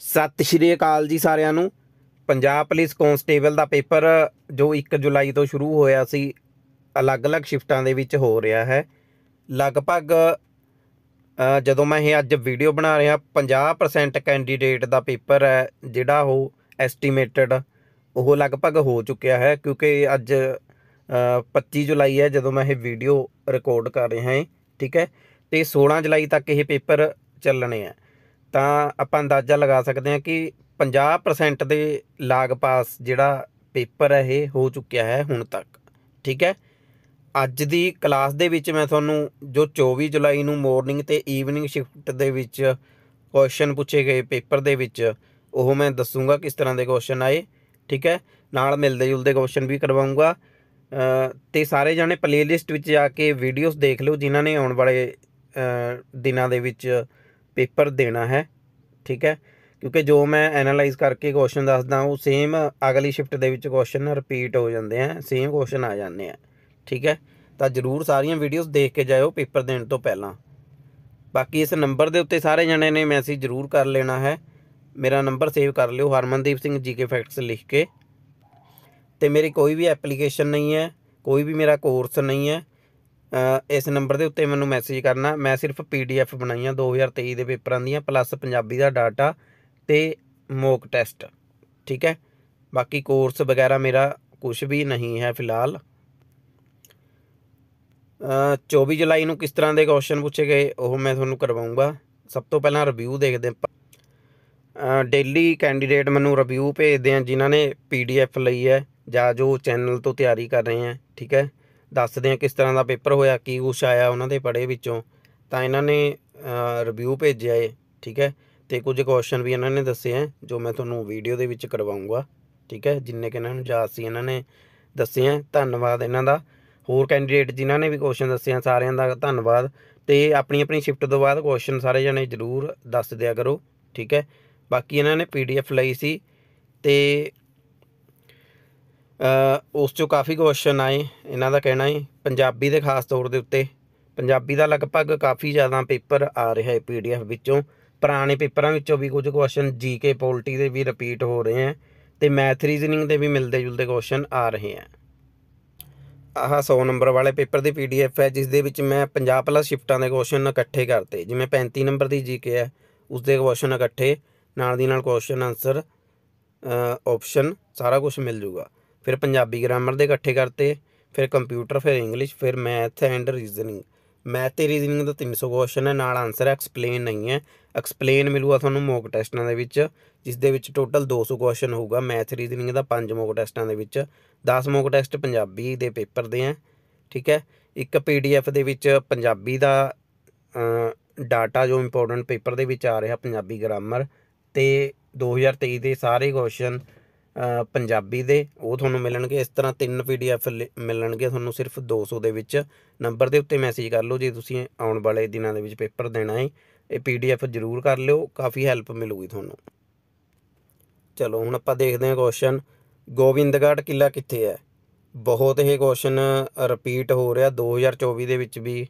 ਸਤਿ ਸ਼੍ਰੀ ਅਕਾਲ ਜੀ ਸਾਰਿਆਂ ਨੂੰ ਪੰਜਾਬ ਪੁਲਿਸ ਕਾਂਸਟੇਬਲ ਦਾ ਪੇਪਰ ਜੋ 1 ਜੁਲਾਈ ਤੋਂ ਸ਼ੁਰੂ ਹੋਇਆ ਸੀ ਅਲੱਗ-ਅਲੱਗ ਸ਼ਿਫਟਾਂ ਦੇ ਵਿੱਚ ਹੋ ਰਿਹਾ ਹੈ ਲਗਭਗ ਜਦੋਂ ਮੈਂ ਇਹ ਅੱਜ ਵੀਡੀਓ ਬਣਾ ਰਿਹਾ 50% ਕੈਂਡੀਡੇਟ ਦਾ ਪੇਪਰ ਹੈ ਜਿਹੜਾ ਉਹ ਐਸਟੀਮੇਟਡ ਉਹ ਲਗਭਗ ਹੋ ਚੁੱਕਿਆ ਹੈ ਕਿਉਂਕਿ ਅੱਜ 25 ਜੁਲਾਈ ਹੈ ਜਦੋਂ ਮੈਂ ਇਹ ਵੀਡੀਓ ਰਿਕਾਰਡ ਕਰ ਰਿਹਾ ਹਾਂ ਠੀਕ ਹੈ ਤੇ 16 ਜੁਲਾਈ ਤੱਕ ਇਹ ਪੇਪਰ ਚੱਲਣੇ ਆ ਤਾਂ ਆਪਾਂ ਅੰਦਾਜ਼ਾ ਲਗਾ ਸਕਦੇ ਹਾਂ ਕਿ 50% ਦੇ ਲਾਗ ਪਾਸ ਜਿਹੜਾ ਪੇਪਰ ਹੈ ਇਹ ਹੋ ਚੁੱਕਿਆ ਹੈ ਹੁਣ ਤੱਕ ਠੀਕ ਹੈ ਅੱਜ ਦੀ ਕਲਾਸ ਦੇ ਵਿੱਚ ਮੈਂ ਤੁਹਾਨੂੰ ਜੋ 24 ਜੁਲਾਈ ਨੂੰ ਮਾਰਨਿੰਗ ਤੇ ਈਵਨਿੰਗ ਸ਼ਿਫਟ ਦੇ ਵਿੱਚ ਕੁਐਸਚਨ ਪੁੱਛੇ ਗਏ ਪੇਪਰ ਦੇ ਵਿੱਚ ਉਹ ਮੈਂ ਦੱਸੂਗਾ ਕਿਸ ਤਰ੍ਹਾਂ ਦੇ ਕੁਐਸਚਨ ਆਏ ਠੀਕ ਹੈ ਨਾਲ ਮਿਲਦੇ ਜੁਲਦੇ ਕੁਐਸਚਨ ਵੀ ਕਰਵਾਉਂਗਾ ਤੇ ਸਾਰੇ ਜਾਣੇ ਪਲੇਲਿਸਟ ਵਿੱਚ ਜਾ ਕੇ ਵੀਡੀਓਜ਼ ਦੇਖ ਲਓ ਜਿਨ੍ਹਾਂ ਨੇ ਆਉਣ ਵਾਲੇ ਦਿਨਾਂ ਦੇ ਵਿੱਚ ਪੇਪਰ ਦੇਣਾ ਹੈ ਠੀਕ ਹੈ ਕਿਉਂਕਿ ਜੋ ਮੈਂ ਐਨਲਾਈਜ਼ ਕਰਕੇ ਕੁਐਸਚਨ ਦੱਸਦਾ ਉਹ ਸੇਮ ਅਗਲੀ ਸ਼ਿਫਟ ਦੇ ਵਿੱਚ ਕੁਐਸਚਨ ਰਿਪੀਟ ਹੋ ਜਾਂਦੇ ਆ ਸੇਮ ਕੁਐਸਚਨ ਆ ਜਾਂਦੇ ਆ ਠੀਕ ਹੈ ਤਾਂ ਜਰੂਰ ਸਾਰੀਆਂ ਵੀਡੀਓਜ਼ ਦੇਖ ਕੇ ਜਾਇਓ ਪੇਪਰ ਦੇਣ ਤੋਂ ਪਹਿਲਾਂ ਬਾਕੀ ਇਸ ਨੰਬਰ ਦੇ ਉੱਤੇ ਸਾਰੇ ਜਣੇ ਨੇ ਮੈਸੇਜ ਜਰੂਰ ਕਰ ਲੈਣਾ ਹੈ ਮੇਰਾ ਨੰਬਰ ਸੇਵ ਕਰ ਲਿਓ ਹਰਮਨਦੀਪ ਸਿੰਘ ਜੀਕੇ ਫੈਕਟਸ ਲਿਖ ਕੇ ਤੇ ਮੇਰੀ ਕੋਈ ਵੀ ਐਪਲੀਕੇਸ਼ਨ ਨਹੀਂ ਹੈ ਕੋਈ ਵੀ ਮੇਰਾ ਕੋਰਸ ਨਹੀਂ ਹੈ ਇਸ ਨੰਬਰ ਦੇ ਉੱਤੇ ਮੈਨੂੰ ਮੈਸੇਜ ਕਰਨਾ ਮੈਂ ਸਿਰਫ ਪੀਡੀਐਫ ਬਣਾਈਆਂ 2023 ਦੇ ਪੇਪਰਾਂ ਦੀਆਂ ਪਲੱਸ ਪੰਜਾਬੀ ਦਾ ਡਾਟਾ ਤੇ ਮੋਕ ਟੈਸਟ ਠੀਕ ਹੈ ਬਾਕੀ ਕੋਰਸ ਵਗੈਰਾ ਮੇਰਾ ਕੁਝ ਵੀ ਨਹੀਂ ਹੈ ਫਿਲਹਾਲ 24 ਜੁਲਾਈ ਨੂੰ ਕਿਸ ਤਰ੍ਹਾਂ ਦੇ ਕੁਐਸਚਨ ਪੁੱਛੇ ਗਏ ਉਹ ਮੈਂ ਤੁਹਾਨੂੰ ਕਰਵਾਉਂਗਾ ਸਭ ਤੋਂ ਪਹਿਲਾਂ ਰਿਵਿਊ ਦੇਖਦੇ ਹਾਂ ਡੇਲੀ ਕੈਂਡੀਡੇਟ ਮੈਨੂੰ ਰਿਵਿਊ ਭੇਜਦੇ ਆ ਜਿਨ੍ਹਾਂ ਨੇ ਪੀਡੀਐਫ ਲਈ ਹੈ ਜਾਂ ਜੋ ਚੈਨਲ ਤੋਂ ਤਿਆਰੀ ਕਰ ਰਹੇ ਆ ਠੀਕ ਹੈ ਦੱਸਦੇ ਆ ਕਿਸ ਤਰ੍ਹਾਂ ਦਾ ਪੇਪਰ ਹੋਇਆ ਕੀ ਕੁਛ ਆਇਆ ਉਹਨਾਂ ਦੇ ਪੜੇ ਵਿੱਚੋਂ ਤਾਂ ਇਹਨਾਂ ਨੇ ਰਿਵਿਊ ਭੇਜਿਆ ਏ ਠੀਕ ਹੈ ਤੇ ਕੁਝ ਕੁਐਸਚਨ ਵੀ ਇਹਨਾਂ ਨੇ ਦੱਸੇ ਆ ਜੋ ਮੈਂ ਤੁਹਾਨੂੰ ਵੀਡੀਓ ਦੇ ਵਿੱਚ ਕਰਵਾਉਂਗਾ ਠੀਕ ਹੈ ਜਿੰਨੇ ਕਿ ਇਹਨਾਂ ਨੂੰ ਯਾਦ ਸੀ ਇਹਨਾਂ ਨੇ ਦੱਸੇ ਆ ਧੰਨਵਾਦ ਇਹਨਾਂ ਦਾ ਹੋਰ ਕੈਂਡੀਡੇਟ ਜਿਨ੍ਹਾਂ ਨੇ ਵੀ ਕੁਐਸਚਨ ਦੱਸੇ ਆ ਸਾਰਿਆਂ ਦਾ ਧੰਨਵਾਦ ਤੇ ਆਪਣੀ ਆਪਣੀ ਸ਼ਿਫਟ ਤੋਂ ਬਾਅਦ ਕੁਐਸਚਨ ਸਾਰੇ ਜਣੇ ਜ਼ਰੂਰ ਦੱਸ ਦਿਆ ਕਰੋ ਠੀਕ ਹੈ ਬਾਕੀ ਇਹਨਾਂ ਨੇ ਪੀਡੀਐਫ ਲਈ ਸੀ ਤੇ ਉਸ ਚੋਂ ਕਾਫੀ ਕੁਐਸਚਨ ਆਏ ਇਹਨਾਂ ਦਾ ਕਹਿਣਾ ਹੈ ਪੰਜਾਬੀ ਦੇ ਖਾਸ ਤੌਰ ਦੇ ਉੱਤੇ ਪੰਜਾਬੀ ਦਾ ਲਗਭਗ ਕਾਫੀ ਜ਼ਿਆਦਾ ਪੇਪਰ ਆ ਰਿਹਾ ਹੈ ਪੀਡੀਐਫ ਵਿੱਚੋਂ ਪੁਰਾਣੇ ਪੇਪਰਾਂ ਵਿੱਚੋਂ ਵੀ ਕੁਝ ਕੁਐਸਚਨ ਜੀਕੇ ਪੋਲਿਟੀ ਦੇ ਵੀ ਰਿਪੀਟ ਹੋ ਰਹੇ ਆ ਤੇ ਮੈਥ ਰੀਜ਼ਨਿੰਗ ਦੇ ਵੀ ਮਿਲਦੇ ਜੁਲਦੇ ਕੁਐਸਚਨ ਆ ਰਹੇ ਆ ਆਹ 100 ਨੰਬਰ ਵਾਲੇ ਪੇਪਰ ਦੀ ਪੀਡੀਐਫ ਹੈ ਜਿਸ ਦੇ ਵਿੱਚ ਮੈਂ 50 ਪਲੱਸ ਸ਼ਿਫਟਾਂ ਦੇ ਕੁਐਸਚਨ ਇਕੱਠੇ ਕਰਤੇ ਜਿਵੇਂ 35 ਨੰਬਰ ਦੀ ਜੀਕੇ ਹੈ ਉਸ ਦੇ ਕੁਐਸਚਨ ਇਕੱਠੇ ਨਾਲ ਦੀ ਨਾਲ ਕੁਐਸਚਨ ਆਨਸਰ ਆਪਸ਼ਨ ਸਾਰਾ ਕੁਝ ਮਿਲ ਜੂਗਾ ਫਿਰ ਪੰਜਾਬੀ ਗ੍ਰਾਮਰ ਦੇ ਇਕੱਠੇ ਕਰਤੇ ਫਿਰ ਕੰਪਿਊਟਰ ਫਿਰ ਇੰਗਲਿਸ਼ ਫਿਰ ਮੈਥ ਐਂਡ ਰੀਜ਼ਨਿੰਗ ਮੈਥ ਤੇ ਰੀਜ਼ਨਿੰਗ ਦਾ 300 ਕੁਐਸਚਨ ਹੈ ਨਾਲ ਆਨਸਰ ਐਕਸਪਲੇਨ ਨਹੀਂ ਹੈ ਐਕਸਪਲੇਨ ਮਿਲੂਗਾ ਤੁਹਾਨੂੰ ਮੌਕ ਟੈਸਟਾਂ ਦੇ ਵਿੱਚ ਜਿਸ ਦੇ ਵਿੱਚ ਟੋਟਲ 200 ਕੁਐਸਚਨ ਹੋਊਗਾ ਮੈਥ ਰੀਜ਼ਨਿੰਗ ਦਾ ਪੰਜ ਮੌਕ ਟੈਸਟਾਂ ਦੇ ਵਿੱਚ 10 ਮੌਕ ਟੈਸਟ ਪੰਜਾਬੀ ਦੇ ਪੇਪਰ ਦੇ ਆ ਠੀਕ ਹੈ ਇੱਕ ਪੀਡੀਐਫ ਦੇ ਵਿੱਚ ਪੰਜਾਬੀ ਦਾ ਡਾਟਾ ਜੋ ਇੰਪੋਰਟੈਂਟ ਪੇਪਰ ਦੇ ਵਿੱਚ ਆ ਰਿਹਾ ਪੰਜਾਬੀ ਗ੍ਰਾਮਰ ਤੇ 2023 ਦੇ ਸਾਰੇ ਕੁਐਸਚਨ ਪੰਜਾਬੀ ਦੇ ਉਹ ਤੁਹਾਨੂੰ ਮਿਲਣਗੇ ਇਸ ਤਰ੍ਹਾਂ ਤਿੰਨ ਪੀਡੀਐਫ ਮਿਲਣਗੇ ਤੁਹਾਨੂੰ ਸਿਰਫ 200 ਦੇ ਵਿੱਚ ਨੰਬਰ ਦੇ ਉੱਤੇ ਮੈਸੇਜ ਕਰ ਲਓ ਜੇ ਤੁਸੀਂ ਆਉਣ ਵਾਲੇ ਦਿਨਾਂ ਦੇ ਵਿੱਚ ਪੇਪਰ ਦੇਣਾ ਹੈ ਇਹ ਪੀਡੀਐਫ ਜ਼ਰੂਰ ਕਰ ਲਿਓ ਕਾਫੀ ਹੈਲਪ ਮਿਲੂਗੀ ਤੁਹਾਨੂੰ ਚਲੋ ਹੁਣ ਆਪਾਂ ਦੇਖਦੇ ਹਾਂ ਕੁਐਸਚਨ ਗੋਵਿੰਦਗੜ੍ਹ ਕਿਲਾ ਕਿੱਥੇ ਹੈ ਬਹੁਤ ਇਹ ਕੁਐਸਚਨ ਰਿਪੀਟ ਹੋ ਰਿਹਾ 2024 ਦੇ ਵਿੱਚ ਵੀ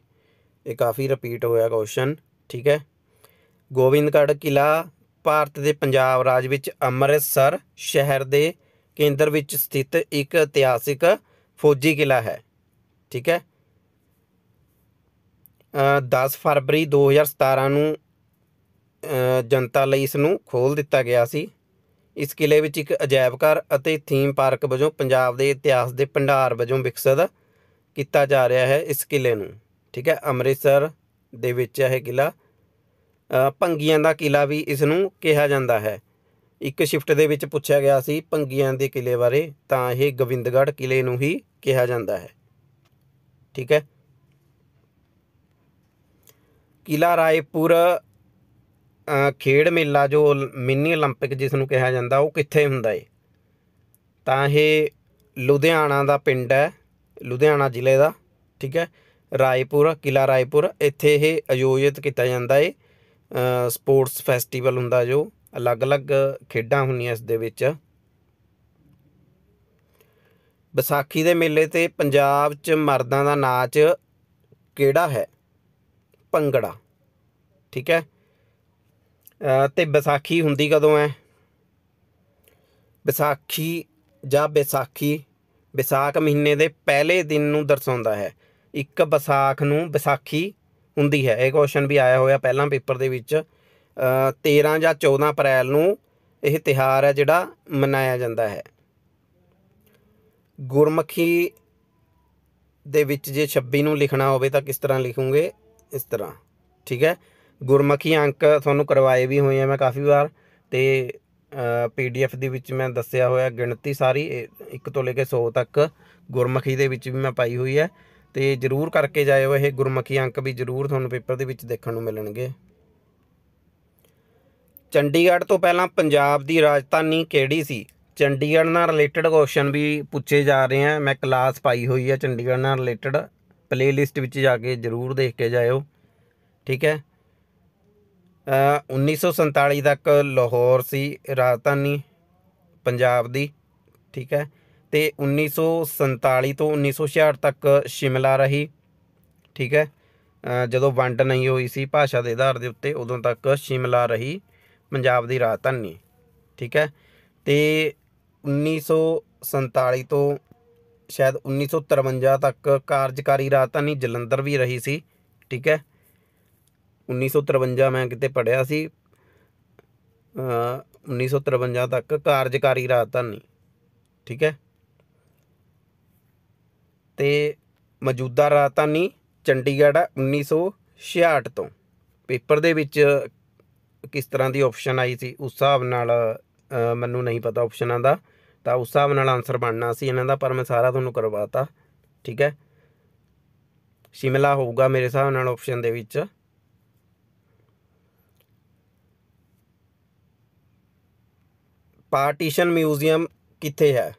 ਇਹ ਕਾਫੀ ਰਿਪੀਟ ਹੋਇਆ ਕੁਐਸਚਨ ਠੀਕ ਹੈ ਗੋਵਿੰਦਗੜ੍ਹ ਕਿਲਾ ਭਾਰਤ ਦੇ ਪੰਜਾਬ ਰਾਜ ਵਿੱਚ ਅੰਮ੍ਰਿਤਸਰ ਸ਼ਹਿਰ ਦੇ ਕੇਂਦਰ ਵਿੱਚ ਸਥਿਤ ਇੱਕ ਇਤਿਹਾਸਿਕ ਫੌਜੀ ਕਿਲਾ ਹੈ ਠੀਕ ਹੈ 10 ਫਰਵਰੀ 2017 ਨੂੰ ਜਨਤਾ ਲਈ ਇਸ ਨੂੰ ਖੋਲ ਦਿੱਤਾ ਗਿਆ ਸੀ ਇਸ ਕਿਲੇ ਵਿੱਚ ਇੱਕ ਅਜਾਇਬ ਘਰ ਅਤੇ ਥੀਮ ਪਾਰਕ ਵਜੋਂ ਪੰਜਾਬ ਦੇ ਇਤਿਹਾਸ ਦੇ ਭੰਡਾਰ ਵਜੋਂ ਵਿਕਸਿਤ ਕੀਤਾ ਜਾ ਰਿਹਾ ਹੈ ਇਸ ਕਿਲੇ ਨੂੰ ਠੀਕ ਹੈ ਅੰਮ੍ਰਿਤਸਰ ਦੇ ਵਿੱਚ ਇਹ ਕਿਲਾ ਭੰਗੀਆਂ ਦਾ ਕਿਲਾ ਵੀ ਇਸ ਨੂੰ ਕਿਹਾ ਜਾਂਦਾ ਹੈ ਇੱਕ ਸ਼ਿਫਟ ਦੇ ਵਿੱਚ ਪੁੱਛਿਆ ਗਿਆ ਸੀ ਭੰਗੀਆਂ ਦੇ ਕਿਲੇ ਬਾਰੇ ਤਾਂ ਇਹ ਗਵਿੰਦਗੜ੍ਹ ਕਿਲੇ ਨੂੰ ਹੀ ਕਿਹਾ ਜਾਂਦਾ ਹੈ ਠੀਕ ਹੈ ਕਿਲਾ ਰਾਏਪੁਰ ਖੇਡ ਮੇਲਾ ਜੋ ਮਿੰਨੀ 올림픽 ਜਿਸ ਨੂੰ ਕਿਹਾ ਜਾਂਦਾ ਉਹ ਕਿੱਥੇ ਹੁੰਦਾ ਹੈ ਤਾਂ ਇਹ ਲੁਧਿਆਣਾ ਦਾ ਪਿੰਡ ਹੈ ਲੁਧਿਆਣਾ ਜ਼ਿਲ੍ਹੇ ਦਾ ਠੀਕ ਹੈ ਰਾਏਪੁਰ ਕਿਲਾ ਰਾਏਪੁਰ ਇੱਥੇ ਇਹ ਆਯੋਜਿਤ ਕੀਤਾ ਜਾਂਦਾ ਹੈ ਸਪੋਰਟਸ ਫੈਸਟੀਵਲ ਹੁੰਦਾ ਜੋ ਅਲੱਗ-ਅਲੱਗ ਖੇਡਾਂ ਹੁੰਦੀਆਂ ਇਸ ਦੇ ਵਿੱਚ ਵਿਸਾਖੀ ਦੇ ਮੇਲੇ ਤੇ ਪੰਜਾਬ 'ਚ ਮਰਦਾਂ ਦਾ ਨਾਚ ਕਿਹੜਾ ਹੈ ਭੰਗੜਾ ਠੀਕ ਹੈ ਤੇ ਵਿਸਾਖੀ ਹੁੰਦੀ ਕਦੋਂ ਹੈ ਵਿਸਾਖੀ ਜਾਂ ਵਿਸਾਖੀ ਵਿਸਾਖ ਮਹੀਨੇ ਦੇ ਪਹਿਲੇ ਦਿਨ ਨੂੰ ਦਰਸਾਉਂਦਾ ਹੈ ਇੱਕ ਵਿਸਾਖ ਨੂੰ ਵਿਸਾਖੀ ਹੁੰਦੀ ਹੈ ਇਹ ਕੁਐਸਚਨ ਵੀ ਆਇਆ ਹੋਇਆ ਪਹਿਲਾਂ ਪੇਪਰ ਦੇ ਵਿੱਚ 13 ਜਾਂ 14 ਅਪ੍ਰੈਲ ਨੂੰ ਇਹ ਤਿਹਾਰ ਹੈ ਜਿਹੜਾ ਮਨਾਇਆ ਜਾਂਦਾ ਹੈ ਗੁਰਮੁਖੀ ਦੇ ਵਿੱਚ ਜੇ 26 ਨੂੰ ਲਿਖਣਾ ਹੋਵੇ ਤਾਂ ਕਿਸ ਤਰ੍ਹਾਂ ਲਿਖੂਗੇ ਇਸ ਤਰ੍ਹਾਂ ਠੀਕ ਹੈ ਗੁਰਮੁਖੀ ਅੰਕ ਤੁਹਾਨੂੰ ਕਰਵਾਏ ਵੀ ਹੋਏ ਆ ਮੈਂ ਕਾਫੀ ਵਾਰ ਤੇ ਪੀਡੀਐਫ ਦੇ ਵਿੱਚ ਮੈਂ ਦੱਸਿਆ ਹੋਇਆ ਗਿਣਤੀ ਸਾਰੀ 1 ਤੋਂ ਲੈ ਕੇ 100 ਤੱਕ ਗੁਰਮੁਖੀ ਦੇ ਵਿੱਚ ਵੀ ਮੈਂ ਪਾਈ ਹੋਈ ਹੈ ਤੇ ਜਰੂਰ ਕਰਕੇ ਜਾਇਓ ਇਹ ਗੁਰਮੁਖੀ ਅੰਕ ਵੀ ਜਰੂਰ ਤੁਹਾਨੂੰ ਪੇਪਰ ਦੇ ਵਿੱਚ ਦੇਖਣ ਨੂੰ ਮਿਲਣਗੇ ਚੰਡੀਗੜ੍ਹ ਤੋਂ ਪਹਿਲਾਂ ਪੰਜਾਬ ਦੀ ਰਾਜਧਾਨੀ ਕਿਹੜੀ ਸੀ ਚੰਡੀਗੜ੍ਹ ਨਾਲ ਰਿਲੇਟਡ ਕੁਐਸਚਨ ਵੀ ਪੁੱਛੇ ਜਾ ਰਹੇ ਆ ਮੈਂ ਕਲਾਸ ਪਾਈ ਹੋਈ ਆ ਚੰਡੀਗੜ੍ਹ ਨਾਲ ਰਿਲੇਟਡ ਪਲੇਲਿਸਟ ਵਿੱਚ ਜਾ ਕੇ ਜਰੂਰ ਦੇਖ ਕੇ ਜਾਇਓ ਠੀਕ ਹੈ 1947 ਤੱਕ ਲਾਹੌਰ ਸੀ ਰਾਜਧਾਨੀ ਪੰਜਾਬ ਦੀ ਠੀਕ ਹੈ ਤੇ 1947 ਤੋਂ 1966 ਤੱਕ ਸ਼ਿਮਲਾ ਰਹੀ ਠੀਕ ਹੈ ਜਦੋਂ ਵੰਡ ਨਹੀਂ ਹੋਈ ਸੀ ਭਾਸ਼ਾ ਦੇ ਆਧਾਰ ਦੇ ਉੱਤੇ ਉਦੋਂ ਤੱਕ ਸ਼ਿਮਲਾ ਰਹੀ ਪੰਜਾਬ ਦੀ ਰਾਜਧਾਨੀ ਠੀਕ ਹੈ ਤੇ 1947 ਤੋਂ ਸ਼ਾਇਦ 1953 ਤੱਕ ਕਾਰਜਕਾਰੀ ਰਾਜਧਾਨੀ ਜਲੰਧਰ ਵੀ ਰਹੀ ਸੀ ਠੀਕ ਹੈ 1953 ਮੈਂ ਕਿਤੇ ਪੜਿਆ ਸੀ 1953 ਤੱਕ ਕਾਰਜਕਾਰੀ ਰਾਜਧਾਨੀ ਠੀਕ ਹੈ ਤੇ ਮੌਜੂਦਾ ਰਾਜਧਾਨੀ ਚੰਡੀਗੜ੍ਹ 1966 ਤੋਂ ਪੇਪਰ ਦੇ ਵਿੱਚ ਕਿਸ ਤਰ੍ਹਾਂ ਦੀ ਆਪਸ਼ਨ ਆਈ ਸੀ ਉਸ ਹਿਸਾਬ ਨਾਲ ਮੈਨੂੰ ਨਹੀਂ ਪਤਾ ਆਪਸ਼ਨਾਂ ਦਾ ਤਾਂ ਉਸ ਹਿਸਾਬ ਨਾਲ ਆਨਸਰ ਬਣਨਾ ਸੀ ਇਹਨਾਂ ਦਾ ਪਰ ਮੈਂ ਸਾਰਾ ਤੁਹਾਨੂੰ ਕਰਵਾਤਾ ਠੀਕ ਹੈ ਸ਼ਿਮਲਾ ਹੋਊਗਾ ਮੇਰੇ ਹਿਸਾਬ ਨਾਲ ਆਪਸ਼ਨ ਦੇ ਵਿੱਚ ਪਾਰਟੀਸ਼ਨ ਮਿਊਜ਼ੀਅਮ ਕਿੱਥੇ ਹੈ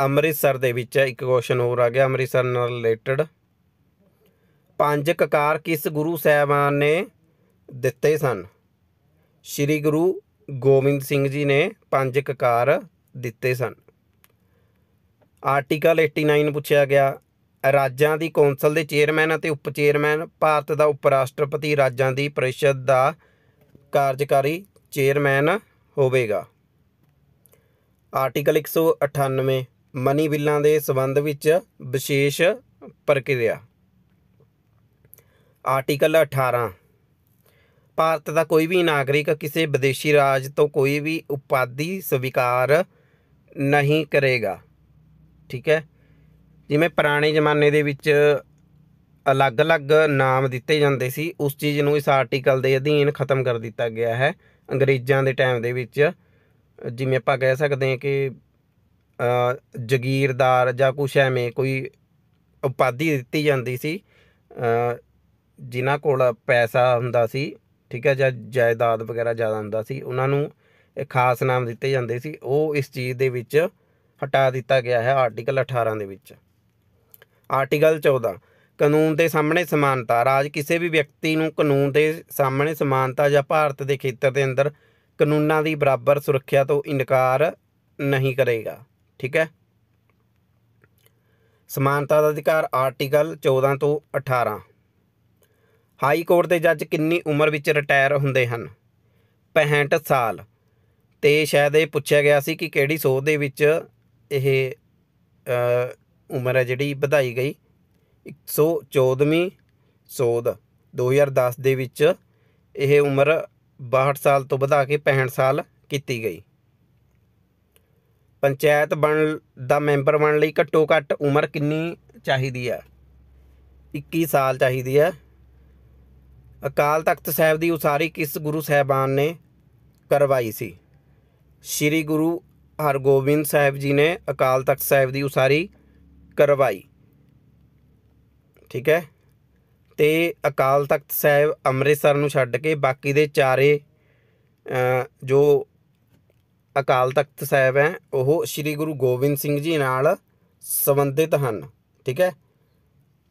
ਅੰਮ੍ਰਿਤਸਰ ਦੇ ਵਿੱਚ ਇੱਕ ਕੁਐਸਚਨ ਹੋਰ ਆ ਗਿਆ ਅੰਮ੍ਰਿਤਸਰ ਨਾਲ ਰਿਲੇਟਡ ਪੰਜ ਕਕਾਰ ਕਿਸ ਗੁਰੂ ਸਾਹਿਬਾਨ ਨੇ ਦਿੱਤੇ ਸਨ ਸ੍ਰੀ ਗੁਰੂ ਗੋਬਿੰਦ ਸਿੰਘ ਜੀ ਨੇ ਪੰਜ ਕਕਾਰ ਦਿੱਤੇ ਸਨ ਆਰਟੀਕਲ 89 ਪੁੱਛਿਆ ਗਿਆ ਰਾਜਾਂ ਦੀ ਕੌਂਸਲ ਦੇ ਚੇਅਰਮੈਨ ਅਤੇ ਉਪ ਚੇਅਰਮੈਨ ਭਾਰਤ ਦਾ ਉਪ ਰਾਸ਼ਟਰਪਤੀ ਰਾਜਾਂ ਦੀ ਪਰਿਸ਼ਦ ਦਾ ਕਾਰਜਕਾਰੀ ਚੇਅਰਮੈਨ ਹੋਵੇਗਾ ਆਰਟੀਕਲ 198 ਮਨੀ ਬਿੱਲਾਂ ਦੇ ਸਬੰਧ ਵਿੱਚ ਵਿਸ਼ੇਸ਼ ਪ੍ਰਕਿਰਿਆ ਆਰਟੀਕਲ 18 ਭਾਰਤ ਦਾ ਕੋਈ ਵੀ ਨਾਗਰਿਕ ਕਿਸੇ ਵਿਦੇਸ਼ੀ ਰਾਜ ਤੋਂ ਕੋਈ ਵੀ ਉਪਾਦੀ ਸਵੀਕਾਰ ਨਹੀਂ ਕਰੇਗਾ ਠੀਕ ਹੈ ਜਿਵੇਂ ਪੁਰਾਣੇ ਜ਼ਮਾਨੇ ਦੇ ਵਿੱਚ ਅਲੱਗ-ਅਲੱਗ ਨਾਮ ਦਿੱਤੇ ਜਾਂਦੇ ਸੀ ਉਸ ਚੀਜ਼ ਨੂੰ ਇਸ ਆਰਟੀਕਲ ਦੇ ਅਧੀਨ ਖਤਮ ਕਰ ਦਿੱਤਾ ਗਿਆ ਹੈ ਅੰਗਰੇਜ਼ਾਂ ਦੇ ਟਾਈਮ ਦੇ ਵਿੱਚ ਜਿਵੇਂ ਆਪਾਂ ਕਹਿ ਸਕਦੇ ਹਾਂ ਕਿ ਜਗੀਰਦਾਰ ਜਾਂ ਕੁਛ ਐਵੇਂ ਕੋਈ ਉਪਾਧੀ ਦਿੱਤੀ ਜਾਂਦੀ ਸੀ ਜਿਨ੍ਹਾਂ ਕੋਲ ਪੈਸਾ ਹੁੰਦਾ ਸੀ ਠੀਕ ਹੈ ਜਾਂ ਜਾਇਦਾਦ ਵਗੈਰਾ ਜ਼ਿਆਦਾ ਹੁੰਦਾ ਸੀ ਉਹਨਾਂ ਨੂੰ ਇੱਕ ਖਾਸ ਨਾਮ ਦਿੱਤੇ ਜਾਂਦੇ ਸੀ ਉਹ ਇਸ ਚੀਜ਼ ਦੇ ਵਿੱਚ ਹਟਾ ਦਿੱਤਾ ਗਿਆ ਹੈ ਆਰਟੀਕਲ 18 ਦੇ ਵਿੱਚ ਆਰਟੀਕਲ 14 ਕਾਨੂੰਨ ਦੇ ਸਾਹਮਣੇ ਸਮਾਨਤਾ ਰਾਜ ਕਿਸੇ ਵੀ ਵਿਅਕਤੀ ਨੂੰ ਕਾਨੂੰਨ ਦੇ ਸਾਹਮਣੇ ਸਮਾਨਤਾ ਜਾਂ ਭਾਰਤ ਦੇ ਖੇਤਰ ਦੇ ਅੰਦਰ ਕਾਨੂੰਨਾਂ ਦੀ ਬਰਾਬਰ ਸੁਰੱਖਿਆ ਤੋਂ ਇਨਕਾਰ ਨਹੀਂ ਕਰੇਗਾ ਠੀਕ ਹੈ ਸਮਾਨਤਾ ਦਾ ਅਧਿਕਾਰ ਆਰਟੀਕਲ 14 ਤੋਂ 18 ਹਾਈ ਕੋਰਟ ਦੇ ਜੱਜ ਕਿੰਨੀ ਉਮਰ ਵਿੱਚ ਰਿਟਾਇਰ ਹੁੰਦੇ ਹਨ 65 ਸਾਲ ਤੇ ਸ਼ਾਇਦ ਇਹ ਪੁੱਛਿਆ ਗਿਆ ਸੀ ਕਿ ਕਿਹੜੀ ਸੋਧ ਦੇ ਵਿੱਚ ਇਹ ਉਮਰ ਹੈ ਜਿਹੜੀ ਵਧਾਈ ਗਈ 114ਵੀਂ ਸੋਧ 2010 ਦੇ ਵਿੱਚ ਇਹ ਉਮਰ 62 ਸਾਲ ਤੋਂ ਵਧਾ ਕੇ 65 ਸਾਲ ਕੀਤੀ ਗਈ ਪੰਚਾਇਤ ਬਣ ਦਾ ਮੈਂਬਰ ਬਣ ਲਈ ਘੱਟੋ ਘੱਟ ਉਮਰ ਕਿੰਨੀ ਚਾਹੀਦੀ ਆ 21 ਸਾਲ ਚਾਹੀਦੀ ਆ ਅਕਾਲ ਤਖਤ ਸਾਹਿਬ ਦੀ ਉਸਾਰੀ ਕਿਸ ਗੁਰੂ ਸਾਹਿਬਾਨ ਨੇ ਕਰਵਾਈ ਸੀ ਸ੍ਰੀ ਗੁਰੂ ਹਰਗੋਬਿੰਦ ਸਾਹਿਬ ਜੀ ਨੇ ਅਕਾਲ ਤਖਤ ਸਾਹਿਬ ਦੀ ਉਸਾਰੀ ਕਰਵਾਈ ਠੀਕ ਹੈ ਤੇ ਅਕਾਲ ਤਖਤ ਸਾਹਿਬ ਅੰਮ੍ਰਿਤਸਰ ਨੂੰ ਛੱਡ ਕੇ ਬਾਕੀ ਦੇ ਚਾਰੇ ਜੋ ਅਕਾਲ ਤਖਤ ਸਾਹਿਬ ਹੈ ਉਹ ਸ੍ਰੀ ਗੁਰੂ ਗੋਬਿੰਦ ਸਿੰਘ ਜੀ ਨਾਲ ਸੰਬੰਧਿਤ ਹਨ ਠੀਕ ਹੈ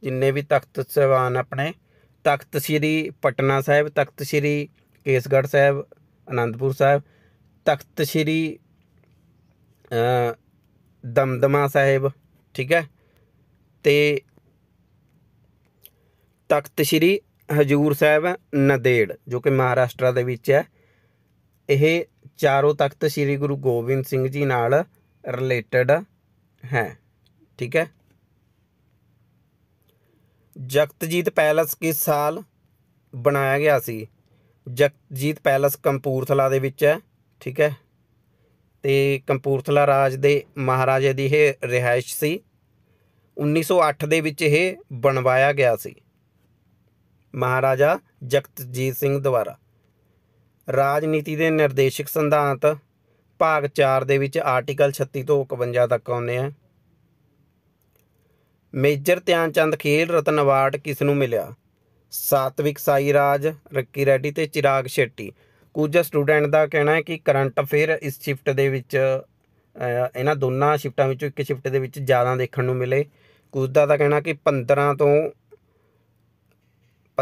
ਜਿੰਨੇ ਵੀ ਤਖਤ ਸਹਿਬਾਨ ਆਪਣੇ ਤਖਤ ਸ੍ਰੀ ਪਟਨਾ ਸਾਹਿਬ ਤਖਤ ਸ੍ਰੀ ਕੇਸਗੜ੍ਹ ਸਾਹਿਬ ਅਨੰਦਪੁਰ ਸਾਹਿਬ ਤਖਤ ਸ੍ਰੀ ਦਮਦਮਾ ਸਾਹਿਬ ਠੀਕ ਹੈ ਤੇ ਤਖਤ ਸ੍ਰੀ ਹਜੂਰ ਸਾਹਿਬ ਨਦੇੜ ਜੋ ਕਿ ਮਹਾਰਾਸ਼ਟਰ ਦੇ ਵਿੱਚ ਹੈ ਇਹ ਚਾਰੋਂ ਤਖਤ ਸ੍ਰੀ ਗੁਰੂ ਗੋਬਿੰਦ ਸਿੰਘ ਜੀ ਨਾਲ ਰਿਲੇਟਡ ਹੈ ਠੀਕ ਹੈ ਜਗਤਜੀਤ ਪੈਲਸ ਕਿਸ ਸਾਲ ਬਣਾਇਆ ਗਿਆ ਸੀ ਜਗਤਜੀਤ ਪੈਲਸ ਕੰਪੂਰਥਲਾ ਦੇ ਵਿੱਚ ਹੈ ਠੀਕ ਹੈ ਤੇ ਕੰਪੂਰਥਲਾ ਰਾਜ ਦੇ ਮਹਾਰਾਜੇ ਦੀ ਇਹ ਰਿਹਾਇਸ਼ ਸੀ 1908 ਦੇ ਵਿੱਚ ਇਹ ਬਣਵਾਇਆ ਗਿਆ ਸੀ ਮਹਾਰਾਜਾ ਜਗਤਜੀਤ ਸਿੰਘ ਦੁਆਰਾ ਰਾਜਨੀਤੀ ਦੇ ਨਿਰਦੇਸ਼ਕ ਸਿਧਾਂਤ ਭਾਗ 4 ਦੇ ਵਿੱਚ ਆਰਟੀਕਲ 36 ਤੋਂ 51 ਤੱਕ ਆਉਂਦੇ ਆ ਮੇਜਰ ਧਿਆਨ ਚੰਦ ਖੇਲ ਰਤਨ ਅਵਾਰਡ ਕਿਸ ਨੂੰ ਮਿਲਿਆ ਸਾਤਵਿਕ ਸਾਈ ਰਾਜ ਰੱਕੀ ਰੈਡੀ ਤੇ ਚਿਰਾਗ ਛੇਟੀ ਕੁਝ ਸਟੂਡੈਂਟ ਦਾ ਕਹਿਣਾ ਹੈ ਕਿ ਕਰੰਟ ਅਫੇਅਰ ਇਸ ਸ਼ਿਫਟ ਦੇ ਵਿੱਚ ਇਹਨਾਂ ਦੋਨਾਂ ਸ਼ਿਫਟਾਂ ਵਿੱਚੋਂ ਇੱਕ ਸ਼ਿਫਟ ਦੇ ਵਿੱਚ ਜ਼ਿਆਦਾ ਦੇਖਣ ਨੂੰ ਮਿਲੇ ਕੁਝ ਦਾ ਤਾਂ ਕਹਿਣਾ ਕਿ 15 ਤੋਂ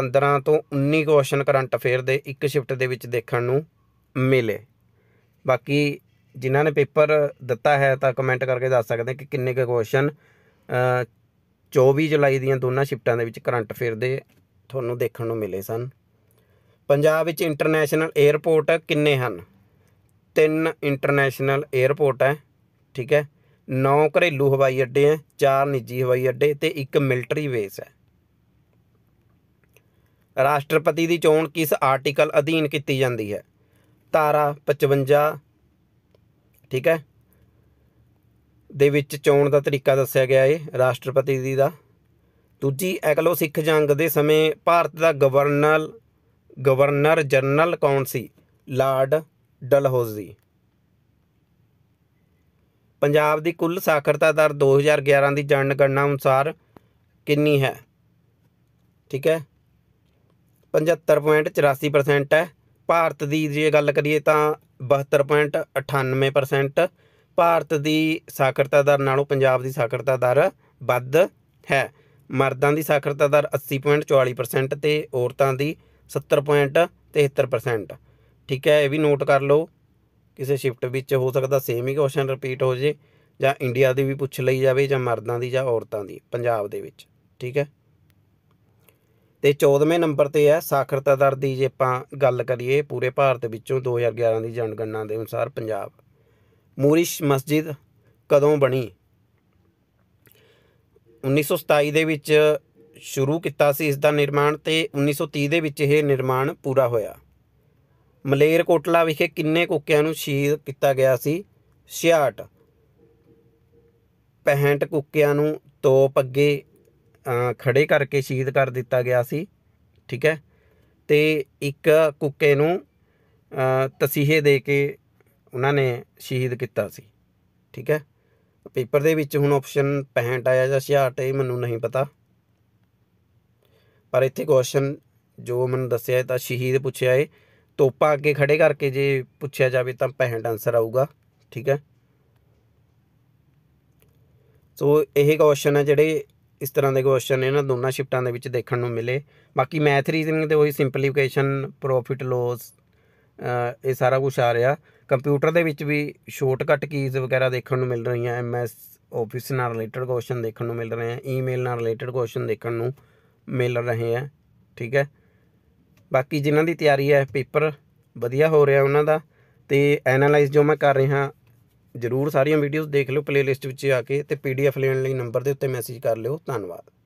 15 ਤੋਂ 19 ਕੁਐਸਚਨ ਕਰੰਟ ਅਫੇਅਰ ਦੇ ਇੱਕ ਸ਼ਿਫਟ ਦੇ ਵਿੱਚ ਦੇਖਣ ਨੂੰ ਮਿਲੇ ਬਾਕੀ ਜਿਨ੍ਹਾਂ ਨੇ ਪੇਪਰ ਦਿੱਤਾ ਹੈ ਤਾਂ ਕਮੈਂਟ ਕਰਕੇ ਦੱਸ ਸਕਦੇ ਕਿ ਕਿੰਨੇ ਕੁ ਕੁਐਸਚਨ 24 ਜੁਲਾਈ ਦੀਆਂ ਦੋਨਾਂ ਸ਼ਿਫਟਾਂ ਦੇ ਵਿੱਚ ਕਰੰਟ ਅਫੇਅਰ ਦੇ ਤੁਹਾਨੂੰ ਦੇਖਣ ਨੂੰ ਮਿਲੇ ਸਨ ਪੰਜਾਬ ਵਿੱਚ ਇੰਟਰਨੈਸ਼ਨਲ 에ਅਰਪੋਰਟ ਕਿੰਨੇ ਹਨ ਤਿੰਨ ਇੰਟਰਨੈਸ਼ਨਲ 에ਅਰਪੋਰਟ ਹੈ ਠੀਕ ਹੈ ਨੌ ਘਰੇਲੂ ਹਵਾਈ ਅੱਡੇ ਹੈ ਚਾਰ ਨਿੱਜੀ ਹਵਾਈ ਅੱਡੇ ਤੇ ਇੱਕ ਮਿਲਟਰੀ ਬੇਸ ਹੈ ਰਾਸ਼ਟਰਪਤੀ ਦੀ ਚੋਣ ਕਿਸ ਆਰਟੀਕਲ ਅਧੀਨ ਕੀਤੀ ਜਾਂਦੀ ਹੈ ਧਾਰਾ 55 ਠੀਕ ਹੈ ਦੇ ਵਿੱਚ ਚੋਣ ਦਾ ਤਰੀਕਾ ਦੱਸਿਆ ਗਿਆ ਹੈ ਰਾਸ਼ਟਰਪਤੀ ਦੀ ਦਾ ਦੂਜੀ ਐਗਲੋ ਸਿੱਖ ਜੰਗ ਦੇ ਸਮੇਂ ਭਾਰਤ ਦਾ ਗਵਰਨਰ ਗਵਰਨਰ ਜਨਰਲ ਕੌਣ ਸੀ ਲਾਰਡ ਡਲਹੌਜ਼ੀ ਪੰਜਾਬ ਦੀ ਕੁੱਲ ਸਾਖਰਤਾ ਦਰ 2011 ਦੀ ਜਨਗਣਨਾ ਅਨੁਸਾਰ ਕਿੰਨੀ ਹੈ ਠੀਕ ਹੈ 75.84% ਹੈ ਭਾਰਤ ਦੀ ਜੇ ਗੱਲ ਕਰੀਏ ਤਾਂ 72.98% ਭਾਰਤ ਦੀ ਸਾਖਰਤਾ ਦਰ ਨਾਲੋਂ ਪੰਜਾਬ ਦੀ ਸਾਖਰਤਾ ਦਰ ਵੱਧ ਹੈ ਮਰਦਾਂ ਦੀ ਸਾਖਰਤਾ ਦਰ 80.44% ਤੇ ਔਰਤਾਂ ਦੀ 70.73% ਠੀਕ ਹੈ ਇਹ ਵੀ ਨੋਟ ਕਰ ਲਓ ਕਿਸੇ ਸ਼ਿਫਟ ਵਿੱਚ ਹੋ ਸਕਦਾ ਸੇਮ ਹੀ ਕੁਐਸਚਨ ਰਿਪੀਟ ਹੋ ਜੇ ਜਾਂ ਇੰਡੀਆ ਦੀ ਵੀ ਪੁੱਛ ਲਈ ਜਾਵੇ ਜਾਂ ਮਰਦਾਂ ਦੀ ਜਾਂ ਔਰਤਾਂ ਦੀ ਪੰਜਾਬ ਦੇ ਵਿੱਚ ਠੀਕ ਹੈ ਤੇ 14ਵੇਂ ਨੰਬਰ ਤੇ ਹੈ ਸਾਖਰਤਾ ਦਰ ਦੀ ਜੇ ਆਪਾਂ ਗੱਲ ਕਰੀਏ ਪੂਰੇ ਭਾਰਤ ਵਿੱਚੋਂ 2011 ਦੀ ਜਨਗਣਨਾ ਦੇ ਅਨੁਸਾਰ ਪੰਜਾਬ ਮੂਰਿਸ਼ ਮਸਜਿਦ ਕਦੋਂ ਬਣੀ 1927 ਦੇ ਵਿੱਚ ਸ਼ੁਰੂ ਕੀਤਾ ਸੀ ਇਸ ਦਾ ਨਿਰਮਾਣ ਤੇ 1930 ਦੇ ਵਿੱਚ ਇਹ ਨਿਰਮਾਣ ਪੂਰਾ ਹੋਇਆ ਮਲੇਰ ਕੋਟਲਾ ਵਿਖੇ ਕਿੰਨੇ ਕੁੱਕਿਆਂ ਨੂੰ ਸ਼ਹੀਦ ਕੀਤਾ ਗਿਆ ਸੀ 66 65 ਕੁੱਕਿਆਂ ਨੂੰ ਤੋਪ ਅੱਗੇ ਖੜੇ ਕਰਕੇ ਸ਼ਹੀਦ ਕਰ ਦਿੱਤਾ ਗਿਆ ਸੀ ਠੀਕ ਹੈ ਤੇ ਇੱਕ ਕੁੱਕੇ ਨੂੰ ਤਸੀਹੇ ਦੇ ਕੇ ਉਹਨਾਂ ਨੇ ਸ਼ਹੀਦ ਕੀਤਾ ਸੀ ਠੀਕ ਹੈ ਪੇਪਰ ਦੇ ਵਿੱਚ ਹੁਣ ਆਪਸ਼ਨ 65 ਆਇਆ ਜਾਂ 66 ਇਹ ਮੈਨੂੰ ਨਹੀਂ ਪਤਾ ਪਰ ਇੱਥੇ ਕੁਐਸਚਨ ਜੋ ਮੈਨੂੰ ਦੱਸਿਆ ਤਾਂ ਸ਼ਹੀਦ ਪੁੱਛਿਆ ਏ ਤੋਪਾ ਅੱਗੇ ਖੜੇ ਕਰਕੇ ਜੇ ਪੁੱਛਿਆ ਜਾਵੇ ਤਾਂ 65 ਆਨਸਰ ਆਊਗਾ ਠੀਕ ਹੈ ਸੋ ਇਹ ਕੁਐਸਚਨ ਹੈ ਜਿਹੜੇ ਇਸ ਤਰ੍ਹਾਂ ਦੇ ਕੁਐਸਚਨ ਇਹਨਾਂ ਦੋਨਾਂ ਸ਼ਿਫਟਾਂ ਦੇ ਵਿੱਚ ਦੇਖਣ ਨੂੰ ਮਿਲੇ ਬਾਕੀ ਮੈਥ ਰੀਜ਼ਨਿੰਗ ਤੇ ਉਹੀ ਸਿੰਪਲੀਫਿਕੇਸ਼ਨ ਪ੍ਰੋਫਿਟ ਲਾਸ ਇਹ ਸਾਰਾ ਕੁਝ ਆ ਰਿਹਾ ਕੰਪਿਊਟਰ ਦੇ ਵਿੱਚ ਵੀ ਸ਼ਾਰਟਕਟ ਕੀਜ਼ ਵਗੈਰਾ ਦੇਖਣ ਨੂੰ ਮਿਲ ਰਹੀਆਂ ਐਮ ਐਸ ਆਫਿਸ ਨਾਲ ਰਿਲੇਟਡ ਕੁਐਸਚਨ ਦੇਖਣ ਨੂੰ ਮਿਲ ਰਹੇ ਆ ਈਮੇਲ ਨਾਲ ਰਿਲੇਟਡ ਕੁਐਸਚਨ ਦੇਖਣ ਨੂੰ ਮਿਲ ਰਹੇ ਆ ਠੀਕ ਹੈ ਬਾਕੀ ਜਿਨ੍ਹਾਂ ਦੀ ਤਿਆਰੀ ਹੈ ਪੇਪਰ ਵਧੀਆ ਹੋ ਰਿਹਾ ਉਹਨਾਂ ਦਾ ਤੇ ਐਨਾਲਾਈਜ਼ ਜੋ ਮੈਂ ਕਰ ਰਿਹਾ ਜਰੂਰ ਸਾਰੀਆਂ ਵੀਡੀਓਜ਼ ਦੇਖ ਲਿਓ ਪਲੇਲਿਸਟ ਵਿੱਚ ਜਾ ਕੇ ਤੇ ਪੀਡੀਐਫ ਲੈਣ ਲਈ ਨੰਬਰ ਦੇ ਉੱਤੇ ਮੈਸੇਜ ਕਰ ਲਿਓ ਧੰਨਵਾਦ